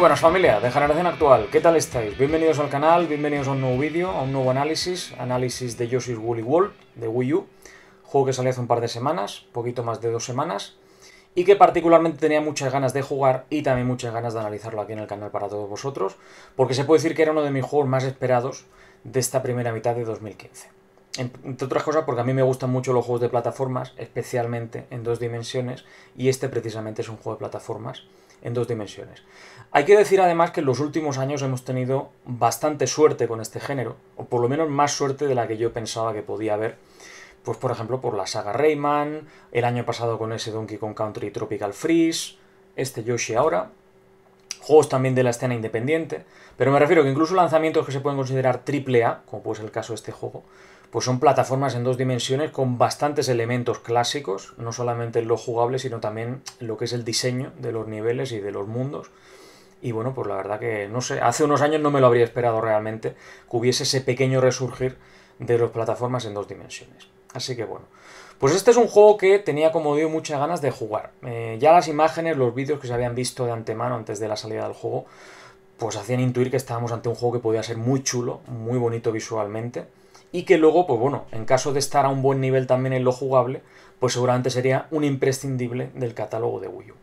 Muy buenas familia de Generación Actual, ¿qué tal estáis? Bienvenidos al canal, bienvenidos a un nuevo vídeo, a un nuevo análisis, análisis de Yoshi's Woolly World de Wii U, juego que salió hace un par de semanas, poquito más de dos semanas, y que particularmente tenía muchas ganas de jugar y también muchas ganas de analizarlo aquí en el canal para todos vosotros, porque se puede decir que era uno de mis juegos más esperados de esta primera mitad de 2015 entre otras cosas porque a mí me gustan mucho los juegos de plataformas, especialmente en dos dimensiones, y este precisamente es un juego de plataformas en dos dimensiones. Hay que decir además que en los últimos años hemos tenido bastante suerte con este género, o por lo menos más suerte de la que yo pensaba que podía haber. Pues por ejemplo por la saga Rayman, el año pasado con ese Donkey Kong Country Tropical Freeze, este Yoshi ahora, juegos también de la escena independiente, pero me refiero que incluso lanzamientos que se pueden considerar triple A, como puede ser el caso de este juego, pues son plataformas en dos dimensiones con bastantes elementos clásicos, no solamente en lo jugable, sino también lo que es el diseño de los niveles y de los mundos. Y bueno, pues la verdad que no sé, hace unos años no me lo habría esperado realmente que hubiese ese pequeño resurgir de las plataformas en dos dimensiones. Así que bueno, pues este es un juego que tenía como digo muchas ganas de jugar. Eh, ya las imágenes, los vídeos que se habían visto de antemano antes de la salida del juego, pues hacían intuir que estábamos ante un juego que podía ser muy chulo, muy bonito visualmente y que luego, pues bueno, en caso de estar a un buen nivel también en lo jugable, pues seguramente sería un imprescindible del catálogo de Wii U.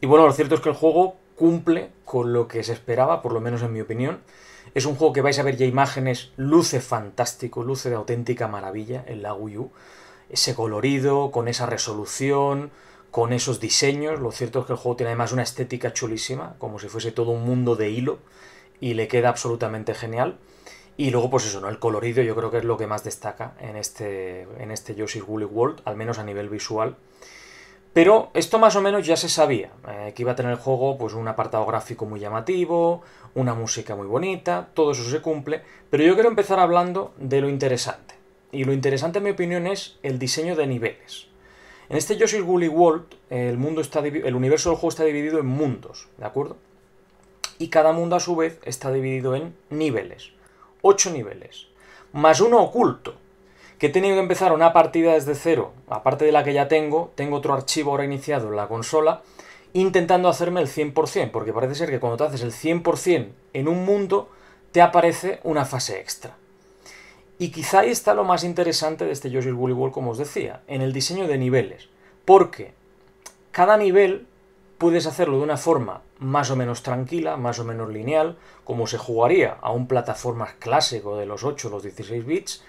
Y bueno, lo cierto es que el juego cumple con lo que se esperaba, por lo menos en mi opinión. Es un juego que vais a ver ya imágenes, luce fantástico, luce de auténtica maravilla en la Wii U. Ese colorido, con esa resolución, con esos diseños. Lo cierto es que el juego tiene además una estética chulísima, como si fuese todo un mundo de hilo, y le queda absolutamente genial. Y luego, pues eso, ¿no? El colorido yo creo que es lo que más destaca en este, en este Yoshi's Woolly World, al menos a nivel visual. Pero esto más o menos ya se sabía, eh, que iba a tener el juego pues un apartado gráfico muy llamativo, una música muy bonita, todo eso se cumple, pero yo quiero empezar hablando de lo interesante. Y lo interesante en mi opinión es el diseño de niveles. En este Yoshi's Woolly World, el, mundo está el universo del juego está dividido en mundos, ¿de acuerdo? Y cada mundo a su vez está dividido en niveles. 8 niveles, más uno oculto, que he tenido que empezar una partida desde cero, aparte de la que ya tengo, tengo otro archivo ahora iniciado en la consola, intentando hacerme el 100%, porque parece ser que cuando te haces el 100% en un mundo, te aparece una fase extra. Y quizá ahí está lo más interesante de este Yoshi's Woolly World, como os decía, en el diseño de niveles, porque cada nivel puedes hacerlo de una forma más o menos tranquila, más o menos lineal, como se jugaría a un plataforma clásico de los 8 o los 16 bits,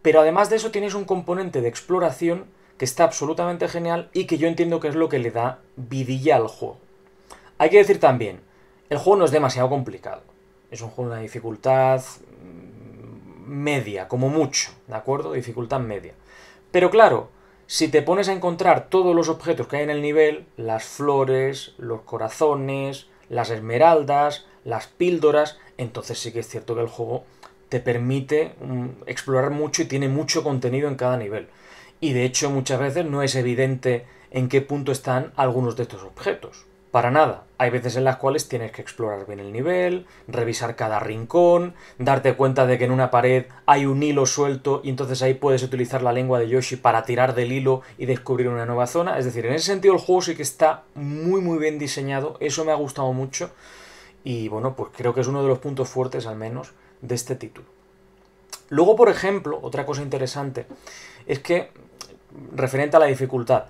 pero además de eso tienes un componente de exploración que está absolutamente genial y que yo entiendo que es lo que le da vidilla al juego. Hay que decir también, el juego no es demasiado complicado. Es un juego de una dificultad mm, media, como mucho, ¿de acuerdo? Dificultad media. Pero claro, si te pones a encontrar todos los objetos que hay en el nivel, las flores, los corazones, las esmeraldas, las píldoras, entonces sí que es cierto que el juego te permite mm, explorar mucho y tiene mucho contenido en cada nivel. Y de hecho muchas veces no es evidente en qué punto están algunos de estos objetos. Para nada. Hay veces en las cuales tienes que explorar bien el nivel, revisar cada rincón, darte cuenta de que en una pared hay un hilo suelto y entonces ahí puedes utilizar la lengua de Yoshi para tirar del hilo y descubrir una nueva zona. Es decir, en ese sentido el juego sí que está muy muy bien diseñado, eso me ha gustado mucho y bueno, pues creo que es uno de los puntos fuertes al menos de este título. Luego, por ejemplo, otra cosa interesante es que referente a la dificultad,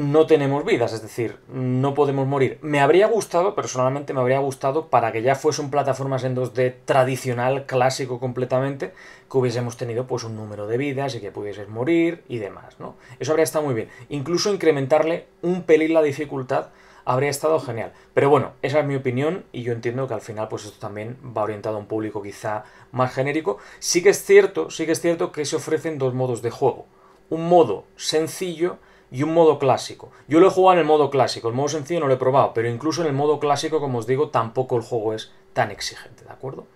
no tenemos vidas, es decir, no podemos morir. Me habría gustado, personalmente me habría gustado, para que ya fuesen plataformas en 2D tradicional, clásico completamente, que hubiésemos tenido pues un número de vidas y que pudieses morir y demás, ¿no? Eso habría estado muy bien. Incluso incrementarle un pelín la dificultad habría estado genial. Pero bueno, esa es mi opinión y yo entiendo que al final pues esto también va orientado a un público quizá más genérico. Sí que es cierto, sí que es cierto que se ofrecen dos modos de juego. Un modo sencillo y un modo clásico. Yo lo he jugado en el modo clásico, el modo sencillo no lo he probado, pero incluso en el modo clásico, como os digo, tampoco el juego es tan exigente, ¿de acuerdo?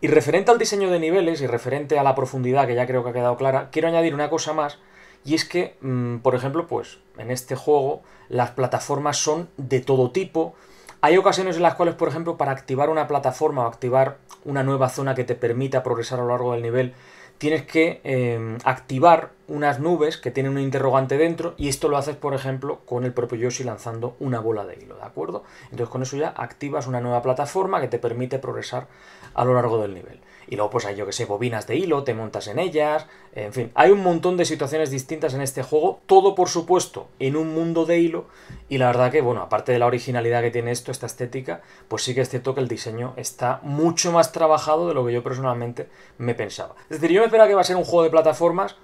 Y referente al diseño de niveles y referente a la profundidad, que ya creo que ha quedado clara, quiero añadir una cosa más, y es que, mm, por ejemplo, pues en este juego las plataformas son de todo tipo. Hay ocasiones en las cuales, por ejemplo, para activar una plataforma o activar una nueva zona que te permita progresar a lo largo del nivel, tienes que em, activar unas nubes que tienen un interrogante dentro y esto lo haces, por ejemplo, con el propio Yoshi lanzando una bola de hilo, ¿de acuerdo? Entonces con eso ya activas una nueva plataforma que te permite progresar a lo largo del nivel. Y luego, pues hay, yo que sé, bobinas de hilo, te montas en ellas, en fin. Hay un montón de situaciones distintas en este juego, todo por supuesto en un mundo de hilo. Y la verdad que, bueno, aparte de la originalidad que tiene esto, esta estética, pues sí que es cierto que el diseño está mucho más trabajado de lo que yo personalmente me pensaba. Es decir, yo me esperaba que iba a ser un juego de plataformas,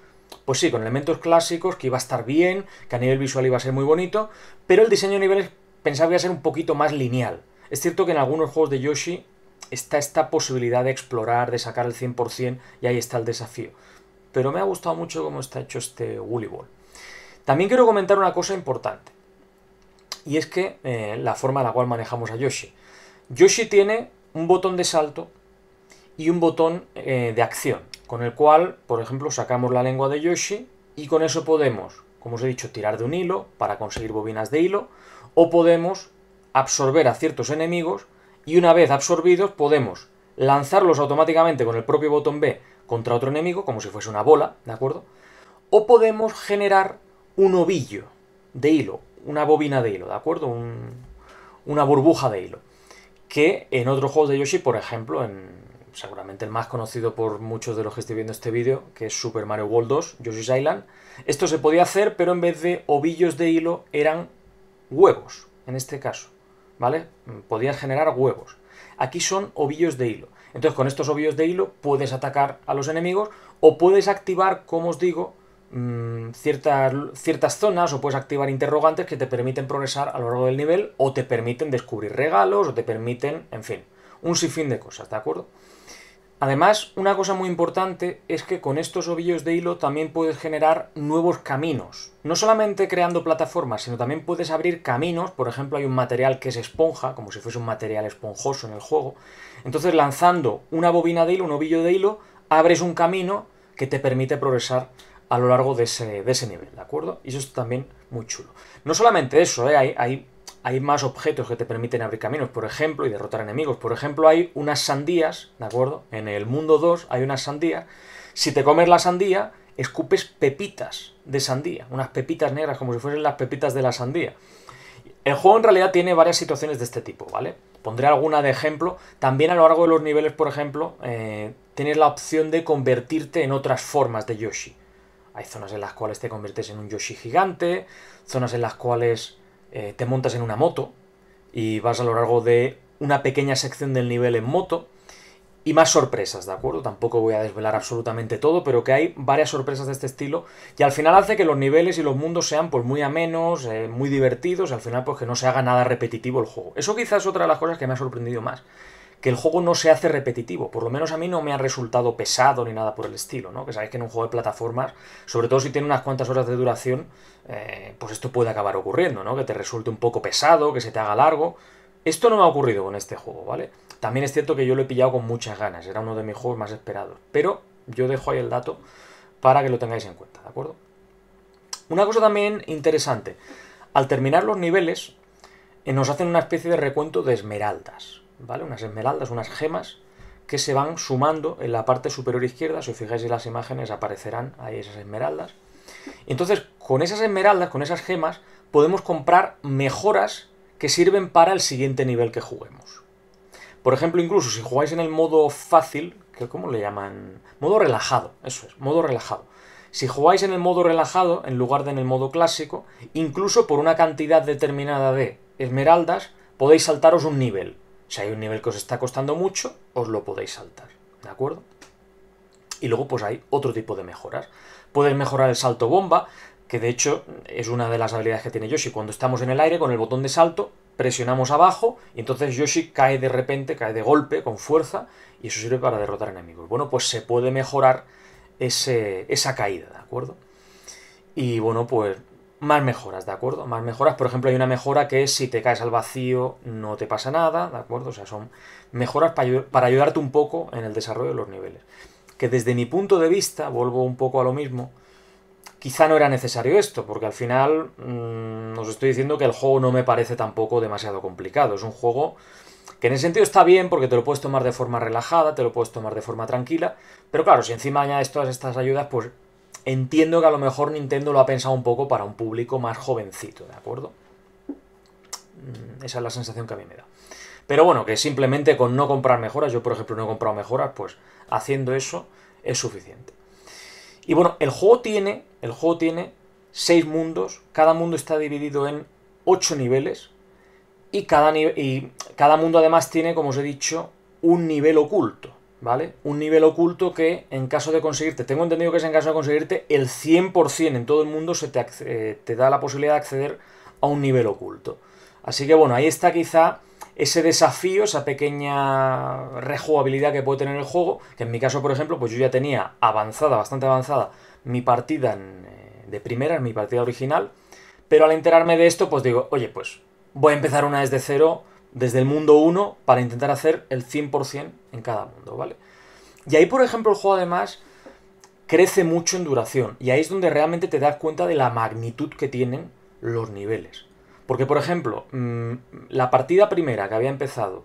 pues sí, con elementos clásicos, que iba a estar bien, que a nivel visual iba a ser muy bonito, pero el diseño a niveles pensaba que iba a ser un poquito más lineal. Es cierto que en algunos juegos de Yoshi está esta posibilidad de explorar, de sacar el 100% y ahí está el desafío. Pero me ha gustado mucho cómo está hecho este Woolly También quiero comentar una cosa importante. Y es que eh, la forma en la cual manejamos a Yoshi. Yoshi tiene un botón de salto y un botón eh, de acción, con el cual, por ejemplo, sacamos la lengua de Yoshi y con eso podemos, como os he dicho, tirar de un hilo para conseguir bobinas de hilo, o podemos absorber a ciertos enemigos y una vez absorbidos podemos lanzarlos automáticamente con el propio botón B contra otro enemigo, como si fuese una bola, ¿de acuerdo? O podemos generar un ovillo de hilo, una bobina de hilo, ¿de acuerdo? una burbuja de hilo. Que en otros juegos de Yoshi, por ejemplo, en, seguramente el más conocido por muchos de los que estén viendo este vídeo, que es Super Mario World 2, Yoshi's Island, esto se podía hacer, pero en vez de ovillos de hilo eran huevos, en este caso. ¿vale? Mm, Podías generar huevos. Aquí son ovillos de hilo. Entonces con estos ovillos de hilo puedes atacar a los enemigos o puedes activar, como os digo, mm, ciertas, ciertas zonas o puedes activar interrogantes que te permiten progresar a lo largo del nivel o te permiten descubrir regalos o te permiten, en fin, un sinfín de cosas, ¿de acuerdo? Además, una cosa muy importante es que con estos ovillos de hilo también puedes generar nuevos caminos. No solamente creando plataformas, sino también puedes abrir caminos. Por ejemplo, hay un material que es esponja, como si fuese un material esponjoso en el juego. Entonces, lanzando una bobina de hilo, un ovillo de hilo, abres un camino que te permite progresar a lo largo de ese, nivel, ¿de acuerdo? Y eso es también muy chulo. No solamente eso, ¿eh? hay, hay hay más objetos que te permiten abrir caminos, por ejemplo, y derrotar enemigos. Por ejemplo, hay unas sandías, ¿de acuerdo? En el mundo 2 hay unas sandías. Si te comes la sandía, escupes pepitas de sandía, unas pepitas negras, como si fuesen las pepitas de la sandía. El juego en realidad tiene varias situaciones de este tipo, ¿vale? Pondré alguna de ejemplo. También a lo largo de los niveles, por ejemplo, eh, tienes la opción de convertirte en otras formas de Yoshi. Hay zonas en las cuales te conviertes en un Yoshi gigante, zonas en las cuales eh, te montas en una moto y vas a lo largo de una pequeña sección del nivel en moto y más sorpresas, ¿de acuerdo? Tampoco voy a desvelar absolutamente todo, pero que hay varias sorpresas de este estilo y al final hace que los niveles y los mundos sean pues muy amenos, eh, muy divertidos, y al final pues que no se haga nada repetitivo el juego. Eso quizás es otra de las cosas que me ha sorprendido más que el juego no se hace repetitivo. Por lo menos a mí no me ha resultado pesado ni nada por el estilo, ¿no? Que sabéis que en un juego de plataformas, sobre todo si tiene unas cuantas horas de duración, eh, pues esto puede acabar ocurriendo, ¿no? Que te resulte un poco pesado, que se te haga largo. Esto no me ha ocurrido con este juego, ¿vale? También es cierto que yo lo he pillado con muchas ganas, era uno de mis juegos más esperados. Pero yo dejo ahí el dato para que lo tengáis en cuenta, ¿de acuerdo? Una cosa también interesante, al terminar los niveles, eh, nos hacen una especie de recuento de esmeraldas. ¿vale? Unas esmeraldas, unas gemas que se van sumando en la parte superior izquierda. Si os fijáis en las imágenes aparecerán ahí esas esmeraldas. Entonces, con esas esmeraldas, con esas gemas, podemos comprar mejoras que sirven para el siguiente nivel que juguemos. Por ejemplo, incluso si jugáis en el modo fácil, que ¿cómo le llaman? Modo relajado, eso es, modo relajado. Si jugáis en el modo relajado, en lugar de en el modo clásico, incluso por una cantidad determinada de esmeraldas, podéis saltaros un nivel. Si hay un nivel que os está costando mucho, os lo podéis saltar, ¿de acuerdo? Y luego pues hay otro tipo de mejoras. Puedes mejorar el salto bomba, que de hecho es una de las habilidades que tiene Yoshi. Cuando estamos en el aire con el botón de salto, presionamos abajo y entonces Yoshi cae de repente, cae de golpe, con fuerza, y eso sirve para derrotar enemigos. Bueno, pues se puede mejorar ese, esa caída, ¿de acuerdo? Y bueno, pues más mejoras, ¿de acuerdo? Más mejoras, por ejemplo, hay una mejora que es si te caes al vacío no te pasa nada, ¿de acuerdo? O sea, son mejoras para, ayudarte un poco en el desarrollo de los niveles. Que desde mi punto de vista, vuelvo un poco a lo mismo, quizá no era necesario esto, porque al final mm, os estoy diciendo que el juego no me parece tampoco demasiado complicado. Es un juego que en ese sentido está bien porque te lo puedes tomar de forma relajada, te lo puedes tomar de forma tranquila, pero claro, si encima añades todas estas ayudas, pues entiendo que a lo mejor Nintendo lo ha pensado un poco para un público más jovencito, ¿de acuerdo? Mm, esa es la sensación que a mí me da. Pero bueno, que simplemente con no comprar mejoras, yo por ejemplo no he comprado mejoras, pues haciendo eso es suficiente. Y bueno, el juego tiene, el juego tiene mundos, cada mundo está dividido en ocho niveles y cada, y cada mundo además tiene, como os he dicho, un nivel oculto. ¿vale? Un nivel oculto que en caso de conseguirte, tengo entendido que es en caso de conseguirte, el 100% en todo el mundo se eh, te, da la posibilidad de acceder a un nivel oculto. Así que bueno, ahí está quizá ese desafío, esa pequeña rejugabilidad que puede tener el juego, que en mi caso, por ejemplo, pues yo ya tenía avanzada, bastante avanzada, mi partida eh, de primera, en mi partida original, pero al enterarme de esto, pues digo, oye, pues voy a empezar una desde cero desde el mundo 1 para intentar hacer el 100% en cada mundo, ¿vale? Y ahí, por ejemplo, el juego además crece mucho en duración. Y ahí es donde realmente te das cuenta de la magnitud que tienen los niveles. Porque, por ejemplo, mm, la partida primera que había empezado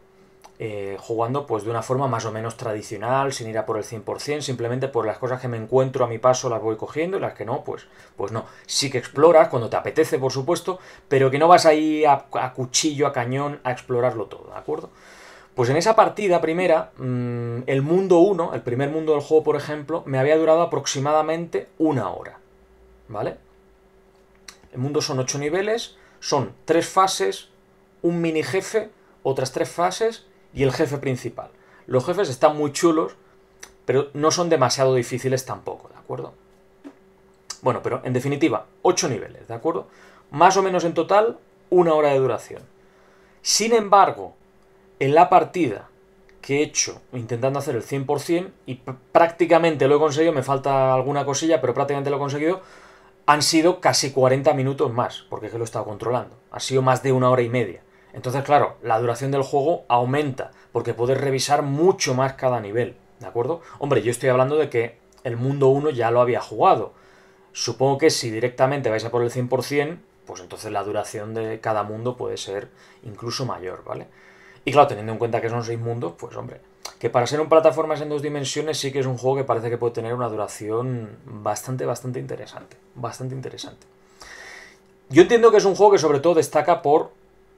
eh, jugando pues de una forma más o menos tradicional, sin ir a por el 100%, simplemente por las cosas que me encuentro a mi paso las voy cogiendo y las que no, pues, pues no. Sí que exploras cuando te apetece, por supuesto, pero que no vas ahí a, a cuchillo, a cañón, a explorarlo todo, ¿de acuerdo? Pues en esa partida primera, mm, el mundo 1, el primer mundo del juego, por ejemplo, me había durado aproximadamente una hora, ¿vale? El mundo son 8 niveles, son 3 fases, un mini jefe, otras 3 fases y el jefe principal. Los jefes están muy chulos, pero no son demasiado difíciles tampoco, ¿de acuerdo? Bueno, pero en definitiva, 8 niveles, ¿de acuerdo? Más o menos en total, una hora de duración. Sin embargo, en la partida que he hecho intentando hacer el 100% y prácticamente lo he conseguido, me falta alguna cosilla, pero prácticamente lo he conseguido, han sido casi 40 minutos más, porque es que lo he estado controlando. Ha sido más de una hora y media. Entonces, claro, la duración del juego aumenta, porque puedes revisar mucho más cada nivel, ¿de acuerdo? Hombre, yo estoy hablando de que el mundo 1 ya lo había jugado. Supongo que si directamente vais a por el 100%, pues entonces la duración de cada mundo puede ser incluso mayor, ¿vale? Y claro, teniendo en cuenta que son 6 mundos, pues hombre, que para ser un plataformas en dos dimensiones sí que es un juego que parece que puede tener una duración bastante, bastante interesante. Bastante interesante. Yo entiendo que es un juego que sobre todo destaca por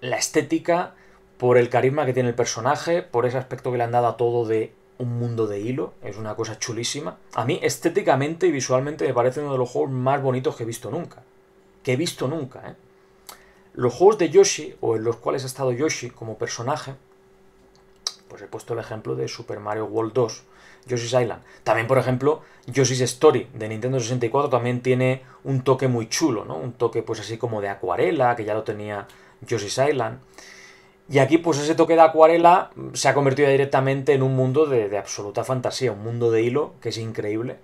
la estética, por el carisma que tiene el personaje, por ese aspecto que le han dado a todo de un mundo de hilo, es una cosa chulísima. A mí estéticamente y visualmente me parece uno de los juegos más bonitos que he visto nunca. Que he visto nunca, ¿eh? Los juegos de Yoshi, o en los cuales ha estado Yoshi como personaje, pues he puesto el ejemplo de Super Mario World 2, Yoshi's Island. También, por ejemplo, Yoshi's Story de Nintendo 64 también tiene un toque muy chulo, ¿no? Un toque pues así como de acuarela, que ya lo tenía Island. Y aquí, pues ese toque de acuarela se ha convertido directamente en un mundo de, absoluta fantasía, un mundo de hilo que es increíble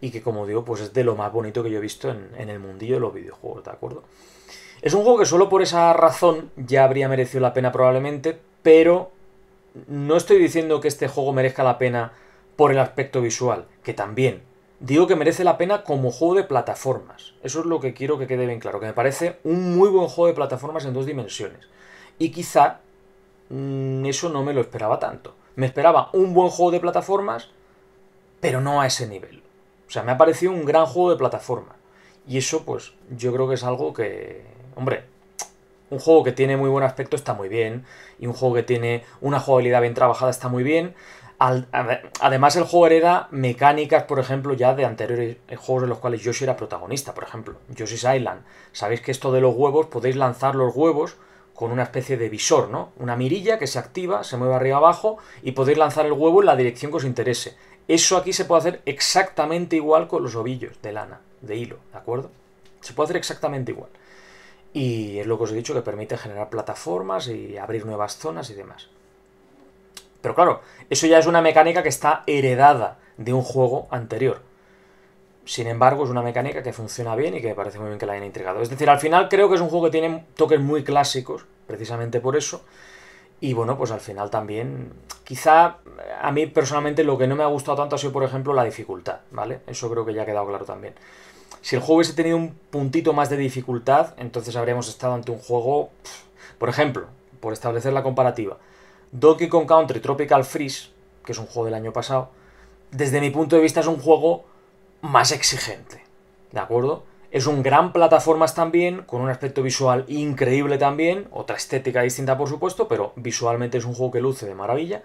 y que, como digo, pues es de lo más bonito que yo he visto en, el mundillo de los videojuegos, ¿de acuerdo? Es un juego que solo por esa razón ya habría merecido la pena probablemente, pero no estoy diciendo que este juego merezca la pena por el aspecto visual, que también, digo que merece la pena como juego de plataformas. Eso es lo que quiero que quede bien claro, que me parece un muy buen juego de plataformas en dos dimensiones. Y quizá mm, eso no me lo esperaba tanto. Me esperaba un buen juego de plataformas, pero no a ese nivel. O sea, me ha parecido un gran juego de plataforma. Y eso, pues, yo creo que es algo que... Hombre, un juego que tiene muy buen aspecto está muy bien. Y un juego que tiene una jugabilidad bien trabajada está muy bien además, el juego hereda mecánicas, por ejemplo, ya de anteriores juegos de los cuales Yoshi era protagonista, por ejemplo, Yoshi's Island. Sabéis que esto de los huevos, podéis lanzar los huevos con una especie de visor, ¿no? Una mirilla que se activa, se mueve arriba abajo y podéis lanzar el huevo en la dirección que os interese. Eso aquí se puede hacer exactamente igual con los ovillos de lana, de hilo, ¿de acuerdo? Se puede hacer exactamente igual. Y es lo que os he dicho que permite generar plataformas y abrir nuevas zonas y demás. Pero claro, eso ya es una mecánica que está heredada de un juego anterior. Sin embargo, es una mecánica que funciona bien y que me parece muy bien que la hayan integrado. Es decir, al final creo que es un juego que tiene toques muy clásicos, precisamente por eso. Y bueno, pues al final también. Quizá a mí personalmente lo que no me ha gustado tanto ha sido, por ejemplo, la dificultad, ¿vale? Eso creo que ya ha quedado claro también. Si el juego hubiese tenido un puntito más de dificultad, entonces habríamos estado ante un juego. Por ejemplo, por establecer la comparativa, Donkey con Country Tropical Freeze, que es un juego del año pasado, desde mi punto de vista es un juego más exigente. ¿De acuerdo? Es un gran plataformas también, con un aspecto visual increíble también, otra estética distinta por supuesto, pero visualmente es un juego que luce de maravilla.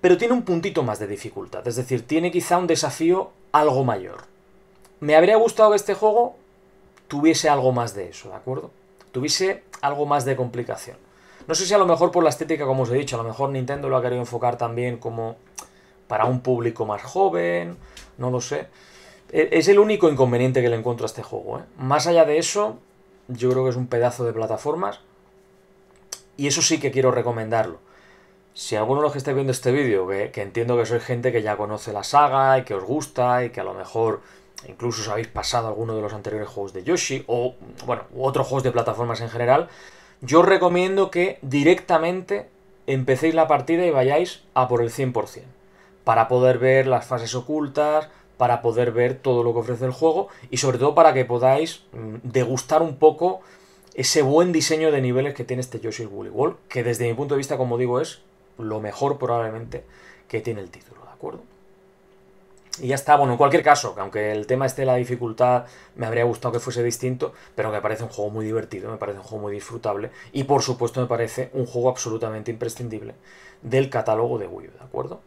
Pero tiene un puntito más de dificultad, es decir, tiene quizá un desafío algo mayor. Me habría gustado que este juego tuviese algo más de eso, ¿de acuerdo? Tuviese algo más de complicación. No sé si a lo mejor por la estética, como os he dicho, a lo mejor Nintendo lo ha querido enfocar también como para un público más joven, no lo sé. E, es el único inconveniente que le encuentro a este juego. ¿eh? Más allá de eso, yo creo que es un pedazo de plataformas. Y eso sí que quiero recomendarlo. Si alguno de los que estáis viendo este vídeo, que, entiendo que sois gente que ya conoce la saga y que os gusta y que a lo mejor incluso os habéis pasado alguno de los anteriores juegos de Yoshi o, bueno, otros juegos de plataformas en general, yo os recomiendo que directamente empecéis la partida y vayáis a por el 100%, para poder ver las fases ocultas, para poder ver todo lo que ofrece el juego y sobre todo para que podáis mm, degustar un poco ese buen diseño de niveles que tiene este Yoshi's Woolly World, que desde mi punto de vista, como digo, es lo mejor probablemente que tiene el título, ¿de acuerdo? Y ya está, bueno, en cualquier caso, que aunque el tema esté la dificultad, me habría gustado que fuese distinto, pero me parece un juego muy divertido, me parece un juego muy disfrutable y por supuesto me parece un juego absolutamente imprescindible del catálogo de Wii ¿de acuerdo?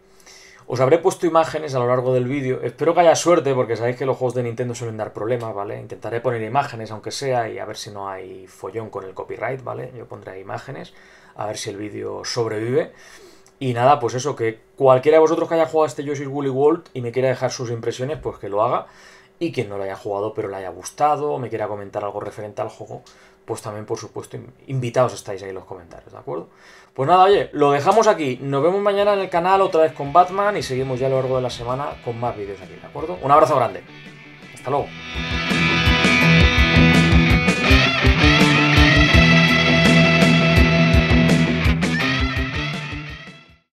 Os habré puesto imágenes a lo largo del vídeo, espero que haya suerte porque sabéis que los juegos de Nintendo suelen dar problemas, ¿vale? Intentaré poner imágenes aunque sea y a ver si no hay follón con el copyright, ¿vale? Yo pondré imágenes, a ver si el vídeo sobrevive. Y nada, pues eso, que cualquiera de vosotros que haya jugado este Yoshi's Woolly World y me quiera dejar sus impresiones, pues que lo haga. Y quien no lo haya jugado pero le haya gustado, o me quiera comentar algo referente al juego, pues también, por supuesto, invitados estáis ahí en los comentarios, ¿de acuerdo? Pues nada, oye, lo dejamos aquí. Nos vemos mañana en el canal otra vez con Batman y seguimos ya a lo largo de la semana con más vídeos aquí, ¿de acuerdo? Un abrazo grande. Hasta luego.